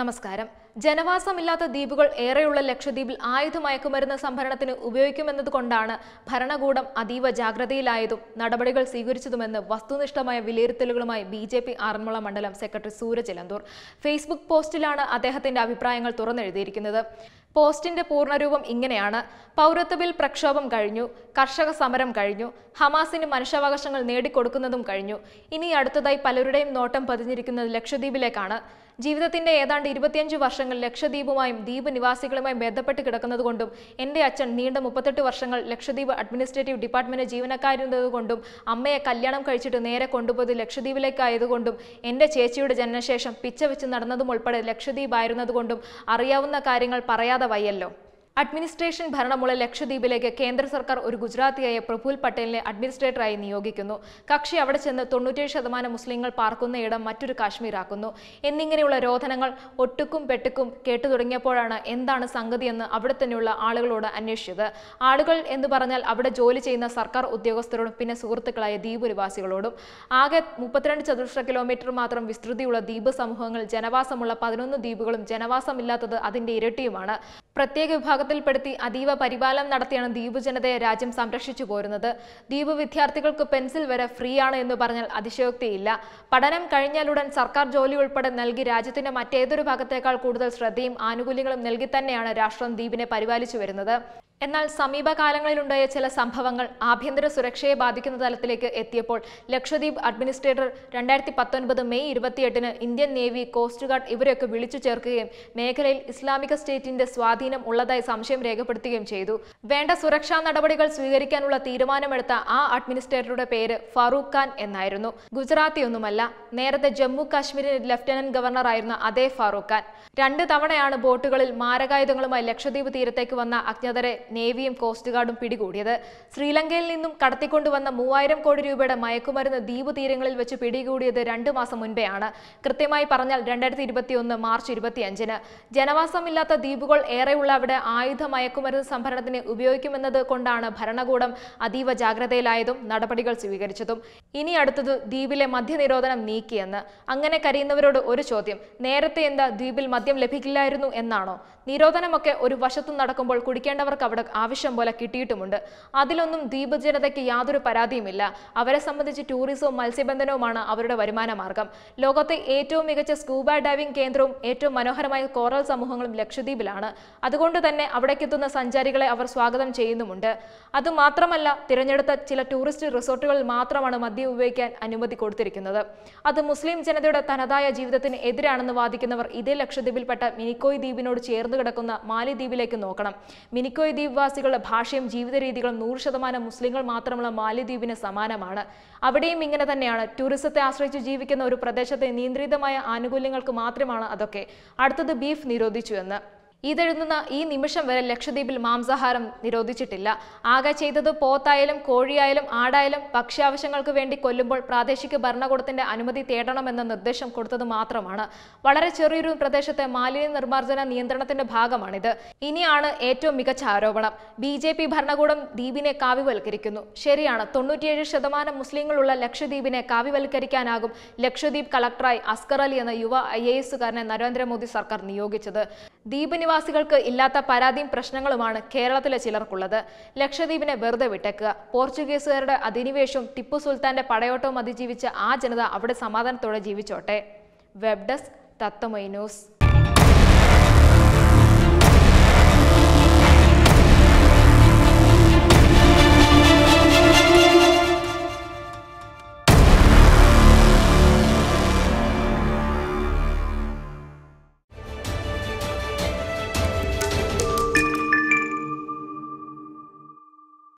നമസ്കാരം ജനവാസമില്ലാത്ത ദ്വീപുകൾ ഏറെയുള്ള ലക്ഷദ്വീപിൽ ആയുധ മയക്കുമരുന്ന് സംഭരണത്തിന് ഉപയോഗിക്കുമെന്നതുകൊണ്ടാണ് ഭരണകൂടം അതീവ ജാഗ്രതയിലായതും നടപടികൾ സ്വീകരിച്ചതുമെന്ന് വസ്തുനിഷ്ഠമായ വിലയിരുത്തലുകളുമായി ബി ജെ പി ആറന്മുള മണ്ഡലം സെക്രട്ടറി സൂരജ് ഇലന്തൂർ ഫേസ്ബുക്ക് പോസ്റ്റിലാണ് അദ്ദേഹത്തിന്റെ അഭിപ്രായങ്ങൾ തുറന്നെഴുതിയിരിക്കുന്നത് പോസ്റ്റിന്റെ പൂർണ്ണരൂപം ഇങ്ങനെയാണ് പൗരത്വ ബിൽ പ്രക്ഷോഭം കഴിഞ്ഞു കർഷക സമരം കഴിഞ്ഞു ഹമാസിന് മനുഷ്യാവകാശങ്ങൾ നേടിക്കൊടുക്കുന്നതും കഴിഞ്ഞു ഇനി അടുത്തതായി പലരുടെയും നോട്ടം പതിഞ്ഞിരിക്കുന്നത് ലക്ഷദ്വീപിലേക്കാണ് ജീവിതത്തിന്റെ ഏതാണ്ട് ഇരുപത്തിയഞ്ച് വർഷങ്ങൾ ലക്ഷദ്വീപുമായും ദ്വീപ് നിവാസികളുമായും ബന്ധപ്പെട്ട് കിടക്കുന്നതുകൊണ്ടും എൻ്റെ അച്ഛൻ നീണ്ട മുപ്പത്തെട്ട് വർഷങ്ങൾ ലക്ഷദ്വീപ് അഡ്മിനിസ്ട്രേറ്റീവ് ഡിപ്പാർട്ട്മെന്റ് ജീവനക്കാരുന്നതുകൊണ്ടും അമ്മയെ കല്യാണം കഴിച്ചിട്ട് നേരെ കൊണ്ടുപോയത് ലക്ഷദ്വീപിലേക്കായതുകൊണ്ടും എൻ്റെ ചേച്ചിയുടെ ജനനശേഷം പിച്ച വെച്ച് നടന്നതും ഉൾപ്പെടെ ലക്ഷദ്വീപായിരുന്നതുകൊണ്ടും അറിയാവുന്ന കാര്യങ്ങൾ പറയാതെ Bye, അഡ്മിനിസ്ട്രേഷൻ ഭരണമുള്ള ലക്ഷദ്വീപിലേക്ക് കേന്ദ്ര സർക്കാർ ഒരു ഗുജറാത്തിയായ പ്രഫുൽ പട്ടേലിനെ അഡ്മിനിസ്ട്രേറ്ററായി നിയോഗിക്കുന്നു കക്ഷി അവിടെ ചെന്ന് തൊണ്ണൂറ്റേഴ് ശതമാനം മുസ്ലിങ്ങൾ പാർക്കുന്ന ഇടം മറ്റൊരു കാശ്മീരാക്കുന്നു എന്നിങ്ങനെയുള്ള രോധനങ്ങൾ ഒട്ടുക്കും പെട്ടുക്കും കേട്ടു തുടങ്ങിയപ്പോഴാണ് എന്താണ് സംഗതിയെന്ന് അവിടെ തന്നെയുള്ള ആളുകളോട് അന്വേഷിച്ചത് ആളുകൾ എന്ന് പറഞ്ഞാൽ അവിടെ ജോലി ചെയ്യുന്ന സർക്കാർ ഉദ്യോഗസ്ഥരോടും പിന്നെ സുഹൃത്തുക്കളായ ദ്വീപ് നിവാസികളോടും ആകെ മുപ്പത്തിരണ്ട് ചതുരശ്ര കിലോമീറ്റർ മാത്രം വിസ്തൃതിയുള്ള ദ്വീപ് സമൂഹങ്ങൾ ജനവാസമുള്ള പതിനൊന്ന് ദ്വീപുകളും ജനവാസമില്ലാത്തത് അതിന്റെ ഇരട്ടിയുമാണ് പ്രത്യേക വിഭാഗത്തിൽ സമ്മർദ്ദത്തിൽപ്പെടുത്തി അതീവ പരിപാലനം നടത്തിയാണ് ദ്വീപ് ജനതയെ രാജ്യം സംരക്ഷിച്ചു പോരുന്നത് ദ്വീപ് വിദ്യാർത്ഥികൾക്ക് പെൻസിൽ വരെ ഫ്രീ ആണ് എന്ന് പറഞ്ഞാൽ അതിശയോക്തിയില്ല പഠനം കഴിഞ്ഞാലുടൻ സർക്കാർ ജോലി ഉൾപ്പെടെ നൽകി രാജ്യത്തിന്റെ മറ്റേതൊരു ഭാഗത്തേക്കാൾ കൂടുതൽ ശ്രദ്ധയും ആനുകൂല്യങ്ങളും നൽകി തന്നെയാണ് രാഷ്ട്രം ദ്വീപിനെ പരിപാലിച്ചു വരുന്നത് എന്നാൽ സമീപകാലങ്ങളിലുണ്ടായ ചില സംഭവങ്ങൾ ആഭ്യന്തര സുരക്ഷയെ ബാധിക്കുന്ന തലത്തിലേക്ക് എത്തിയപ്പോൾ ലക്ഷദ്വീപ് അഡ്മിനിസ്ട്രേറ്റർ രണ്ടായിരത്തി പത്തൊൻപത് മെയ് ഇരുപത്തിയെട്ടിന് ഇന്ത്യൻ നേവി കോസ്റ്റ് ഗാർഡ് ഇവരെയൊക്കെ വിളിച്ചു ചേർക്കുകയും മേഖലയിൽ ഇസ്ലാമിക സ്റ്റേറ്റിന്റെ സ്വാധീനം ഉള്ളതായി സംശയം രേഖപ്പെടുത്തുകയും ചെയ്തു വേണ്ട സുരക്ഷാ നടപടികൾ സ്വീകരിക്കാനുള്ള തീരുമാനമെടുത്ത ആ അഡ്മിനിസ്ട്രേറ്ററുടെ പേര് ഫറൂഖ് ഖാൻ എന്നായിരുന്നു ഗുജറാത്തിയൊന്നുമല്ല നേരത്തെ ജമ്മു കാശ്മീരിൽ ലഫ്റ്റനന്റ് ഗവർണറായിരുന്ന അതേ ഫറൂഖ് ഖാൻ രണ്ട് തവണയാണ് ബോട്ടുകളിൽ മാരകായുധങ്ങളുമായി ലക്ഷദ്വീപ് തീരത്തേക്ക് വന്ന അജ്ഞതരെ നേവിയും കോസ്റ്റ് ഗാർഡും പിടികൂടിയത് ശ്രീലങ്കയിൽ നിന്നും കടത്തിക്കൊണ്ടുവന്ന മൂവായിരം കോടി രൂപയുടെ മയക്കുമരുന്ന് ദ്വീപ് തീരങ്ങളിൽ വെച്ച് പിടികൂടിയത് രണ്ടു മാസം മുൻപെയാണ് കൃത്യമായി പറഞ്ഞാൽ രണ്ടായിരത്തി ഇരുപത്തിയൊന്ന് മാർച്ച് ഇരുപത്തിയഞ്ചിന് ജനവാസമില്ലാത്ത ദ്വീപുകൾ ഏറെയുള്ള അവിടെ ആയുധ മയക്കുമരുന്ന് സംഭരണത്തിന് ഉപയോഗിക്കുമെന്നത് കൊണ്ടാണ് ഭരണകൂടം അതീവ ജാഗ്രതയിലായതും നടപടികൾ സ്വീകരിച്ചതും ഇനി അടുത്തത് ദ്വീപിലെ മദ്യനിരോധനം നീക്കിയെന്ന് അങ്ങനെ കരയുന്നവരോട് ഒരു ചോദ്യം നേരത്തെ എന്താ ദ്വീപിൽ മദ്യം ലഭിക്കില്ലായിരുന്നു എന്നാണോ നിരോധനമൊക്കെ ഒരു വശത്തു നടക്കുമ്പോൾ കുടിക്കേണ്ടവർക്ക് അവിടെ അവിടെ ആവശ്യം പോലെ കിട്ടിയിട്ടുമുണ്ട് അതിലൊന്നും ദ്വീപ് ജനതയ്ക്ക് യാതൊരു പരാതിയുമില്ല അവരെ സംബന്ധിച്ച് ടൂറിസവും മത്സ്യബന്ധനവുമാണ് അവരുടെ വരുമാന മാർഗം ലോകത്തെ ഏറ്റവും മികച്ച സ്കൂബ ഡൈവിംഗ് കേന്ദ്രവും ഏറ്റവും മനോഹരമായ കോറൽ സമൂഹങ്ങളും ലക്ഷദ്വീപിലാണ് അതുകൊണ്ട് തന്നെ അവിടേക്കെത്തുന്ന സഞ്ചാരികളെ അവർ സ്വാഗതം ചെയ്യുന്നുമുണ്ട് അതുമാത്രമല്ല തിരഞ്ഞെടുത്ത ചില ടൂറിസ്റ്റ് റിസോർട്ടുകളിൽ മാത്രമാണ് മദ്യം ഉപയോഗിക്കാൻ അനുമതി കൊടുത്തിരിക്കുന്നത് അത് മുസ്ലിം ജനതയുടെ തനതായ ജീവിതത്തിന് എതിരാണെന്ന് വാദിക്കുന്നവർ ഇതേ ലക്ഷദ്വീപിൽപ്പെട്ട മിനിക്കോയ് ദ്വീപിനോട് ചേർന്ന് കിടക്കുന്ന മാലിദ്വീപിലേക്ക് നോക്കണം മിനിക്കോയ് ദ്വീപ് ദ്വീപ്വാസികളുടെ ഭാഷയും ജീവിത രീതികളും നൂറ് ശതമാനം മുസ്ലിങ്ങൾ മാത്രമുള്ള മാലിദ്വീപിന് സമാനമാണ് അവിടെയും ഇങ്ങനെ തന്നെയാണ് ടൂറിസത്തെ ആശ്രയിച്ച് ജീവിക്കുന്ന ഒരു പ്രദേശത്തെ നിയന്ത്രിതമായ ആനുകൂല്യങ്ങൾക്ക് മാത്രമാണ് അതൊക്കെ അടുത്തത് ബീഫ് നിരോധിച്ചു എന്ന് ഈതെഴുതുന്ന ഈ നിമിഷം വരെ ലക്ഷദ്വീപിൽ മാംസാഹാരം നിരോധിച്ചിട്ടില്ല ആകെ ചെയ്തത് പോത്തായാലും കോഴിയായാലും ആടായാലും ഭക്ഷ്യാവശ്യങ്ങൾക്ക് വേണ്ടി കൊല്ലുമ്പോൾ പ്രാദേശിക ഭരണകൂടത്തിന്റെ അനുമതി തേടണമെന്ന നിർദ്ദേശം കൊടുത്തത് മാത്രമാണ് വളരെ ചെറിയൊരു പ്രദേശത്തെ മാലിന്യ നിർമ്മാർജ്ജന നിയന്ത്രണത്തിന്റെ ഭാഗമാണിത് ഇനിയാണ് ഏറ്റവും മികച്ച ആരോപണം ബി ജെ പി ഭരണകൂടം ദ്വീപിനെ കാവ്യവൽക്കരിക്കുന്നു ശരിയാണ് തൊണ്ണൂറ്റിയേഴ് ശതമാനം മുസ്ലിങ്ങളുള്ള ലക്ഷദ്വീപിനെ കാവ്യവൽക്കരിക്കാനാകും ലക്ഷദ്വീപ് കളക്ടറായി അസ്കർ അലി എന്ന യുവ ഐ എ എസുകാരനെ നരേന്ദ്രമോദി സർക്കാർ നിയോഗിച്ചത് ദ്വീപ് നിവാസികൾക്ക് ഇല്ലാത്ത പരാതിയും പ്രശ്നങ്ങളുമാണ് കേരളത്തിലെ ചിലർക്കുള്ളത് ലക്ഷദ്വീപിനെ വെറുതെ വിട്ടേക്കുക പോർച്ചുഗീസുകാരുടെ അധിനിവേശവും ടിപ്പു സുൽത്താന്റെ പടയോട്ടവും അതിജീവിച്ച ആ ജനത അവിടെ സമാധാനത്തോടെ ജീവിച്ചോട്ടെ വെബ് ഡെസ്ക് തത്വമൈ ന്യൂസ്